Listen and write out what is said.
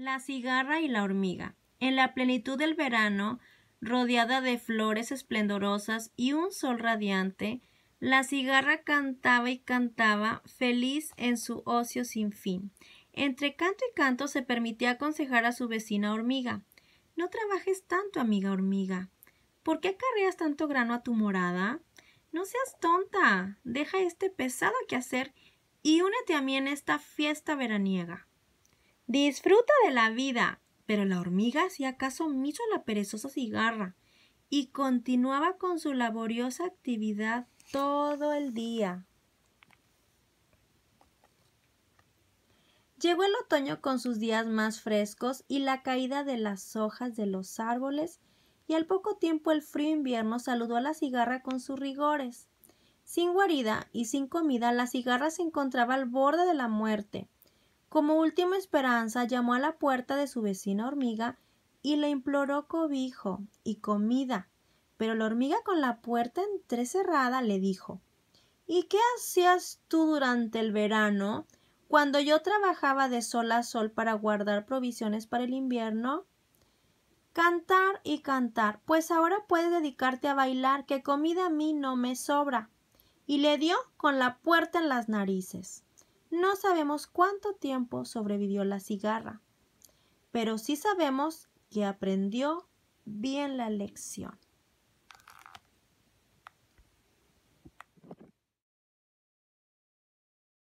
La cigarra y la hormiga. En la plenitud del verano, rodeada de flores esplendorosas y un sol radiante, la cigarra cantaba y cantaba, feliz en su ocio sin fin. Entre canto y canto se permitía aconsejar a su vecina hormiga. No trabajes tanto, amiga hormiga. ¿Por qué acarreas tanto grano a tu morada? No seas tonta. Deja este pesado quehacer y únete a mí en esta fiesta veraniega. Disfruta de la vida. Pero la hormiga hacía caso omiso a la perezosa cigarra y continuaba con su laboriosa actividad todo el día. Llegó el otoño con sus días más frescos y la caída de las hojas de los árboles, y al poco tiempo el frío invierno saludó a la cigarra con sus rigores. Sin guarida y sin comida, la cigarra se encontraba al borde de la muerte. Como última esperanza, llamó a la puerta de su vecina hormiga y le imploró cobijo y comida. Pero la hormiga con la puerta entrecerrada le dijo ¿Y qué hacías tú durante el verano? Cuando yo trabajaba de sol a sol para guardar provisiones para el invierno. Cantar y cantar, pues ahora puedes dedicarte a bailar, que comida a mí no me sobra. Y le dio con la puerta en las narices. No sabemos cuánto tiempo sobrevivió la cigarra, pero sí sabemos que aprendió bien la lección.